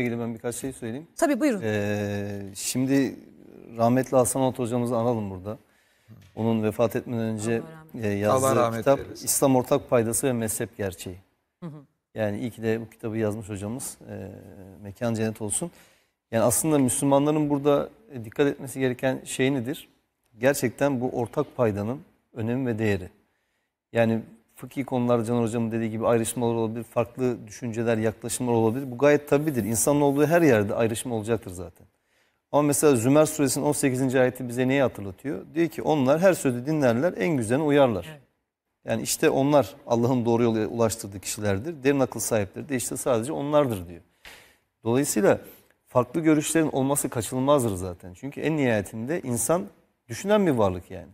ilgili ben birkaç şey söyleyeyim. Tabii buyurun. Ee, şimdi rahmetli Hasan Alt hocamızı analım burada. Onun vefat etmeden önce e, yazdığı kitap İslam Ortak Paydası ve Mezhep Gerçeği. Hı hı. Yani iyi ki de bu kitabı yazmış hocamız. E, mekan cennet olsun. Yani aslında Müslümanların burada e, dikkat etmesi gereken şey nedir? Gerçekten bu ortak paydanın önemi ve değeri. Yani fıkhi konular Caner Hocam'ın dediği gibi ayrışmalar olabilir, farklı düşünceler, yaklaşımlar olabilir. Bu gayet tabidir. İnsanın olduğu her yerde ayrışma olacaktır zaten. Ama mesela Zümer suresinin 18. ayeti bize neyi hatırlatıyor? Diyor ki onlar her sözü dinlerler, en güzeline uyarlar. Evet. Yani işte onlar Allah'ın doğru yola ulaştırdığı kişilerdir. Derin akıl sahipleri de işte sadece onlardır diyor. Dolayısıyla farklı görüşlerin olması kaçınılmazdır zaten. Çünkü en nihayetinde insan düşünen bir varlık yani.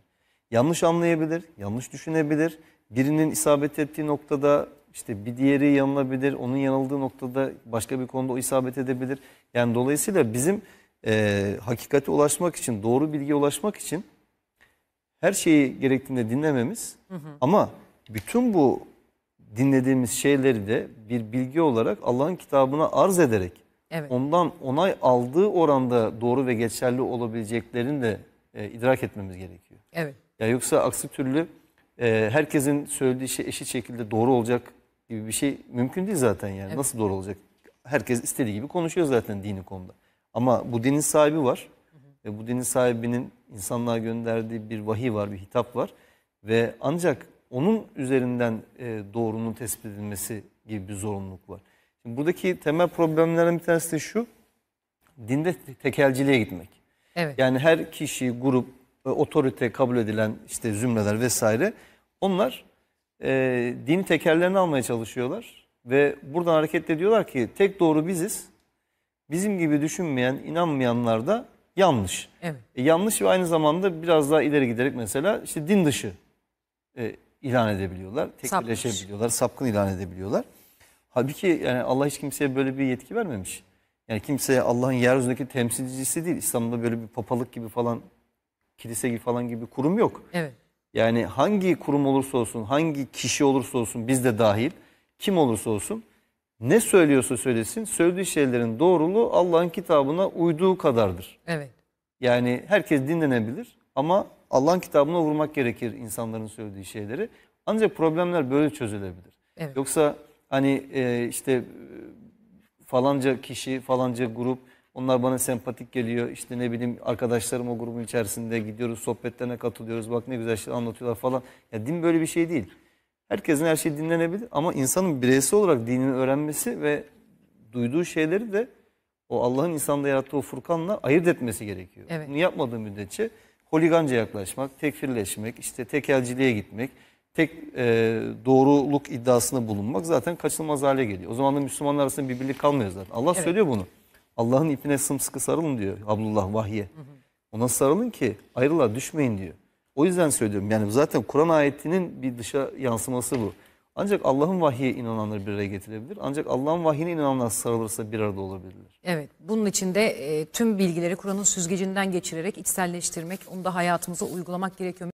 Yanlış anlayabilir, yanlış düşünebilir, birinin isabet ettiği noktada işte bir diğeri yanılabilir. Onun yanıldığı noktada başka bir konuda o isabet edebilir. Yani dolayısıyla bizim e, hakikate ulaşmak için, doğru bilgiye ulaşmak için her şeyi gerektiğinde dinlememiz hı hı. ama bütün bu dinlediğimiz şeyleri de bir bilgi olarak Allah'ın kitabına arz ederek evet. ondan onay aldığı oranda doğru ve geçerli olabileceklerini de e, idrak etmemiz gerekiyor. Evet. Ya yoksa aksi türlü e, herkesin söylediği şey eşit şekilde doğru olacak gibi bir şey mümkün değil zaten yani. Evet. Nasıl doğru olacak? Herkes istediği gibi konuşuyor zaten dini konuda. Ama bu dinin sahibi var. Ve bu dinin sahibinin insanlığa gönderdiği bir vahiy var, bir hitap var. Ve ancak onun üzerinden e, doğrunun tespit edilmesi gibi bir zorunluluk var. Şimdi buradaki temel problemlerden bir tanesi de şu. Dinde tekelciliğe gitmek. Evet. Yani her kişi, grup, otorite kabul edilen işte zümreler vesaire onlar e, dini tekerlerini almaya çalışıyorlar. Ve buradan hareketle diyorlar ki tek doğru biziz. Bizim gibi düşünmeyen, inanmayanlar da yanlış. Evet. E, yanlış ve aynı zamanda biraz daha ileri giderek mesela işte din dışı e, ilan edebiliyorlar. Tekbirleşebiliyorlar, sapkın ilan edebiliyorlar. Halbuki yani Allah hiç kimseye böyle bir yetki vermemiş. Yani kimseye Allah'ın yeryüzündeki temsilcisi değil. İslam'da böyle bir papalık gibi falan kilise gibi falan gibi bir kurum yok. Evet. Yani hangi kurum olursa olsun, hangi kişi olursa olsun biz de dahil, kim olursa olsun ne söylüyorsa söylesin, söylediği şeylerin doğruluğu Allah'ın kitabına uyduğu kadardır. Evet. Yani herkes dinlenebilir ama Allah'ın kitabına vurmak gerekir insanların söylediği şeyleri. Ancak problemler böyle çözülebilir. Evet. Yoksa hani e, işte e, falanca kişi, falanca grup onlar bana sempatik geliyor. İşte ne bileyim arkadaşlarım o grubun içerisinde gidiyoruz, sohbetlerine katılıyoruz. Bak ne güzel şeyler anlatıyorlar falan. Ya din böyle bir şey değil. Herkesin her şeyi dinlenebilir ama insanın bireysel olarak dinini öğrenmesi ve duyduğu şeyleri de o Allah'ın insanda yarattığı o Furkan'la ayırt etmesi gerekiyor. Evet. Bunu yapmadığı müddetçe holiganca yaklaşmak, tekfirleşmek, işte tekelciliğe gitmek, tek e, doğruluk iddiasında bulunmak zaten kaçınılmaz hale geliyor. O zaman da Müslümanlar arasında bir birlik kalmıyor zaten. Allah evet. söylüyor bunu. Allah'ın ipine sımsıkı sarılın diyor Abdullah vahye. Ona sarılın ki ayrılığa düşmeyin diyor. O yüzden söylüyorum yani zaten Kur'an ayetinin bir dışa yansıması bu. Ancak Allah'ın vahyiye inananları bir araya getirebilir. Ancak Allah'ın vahyine inananlar sarılırsa bir arada olabilirler. Evet. Bunun için de e, tüm bilgileri Kur'an'ın süzgecinden geçirerek içselleştirmek, onu da hayatımıza uygulamak gerekiyor.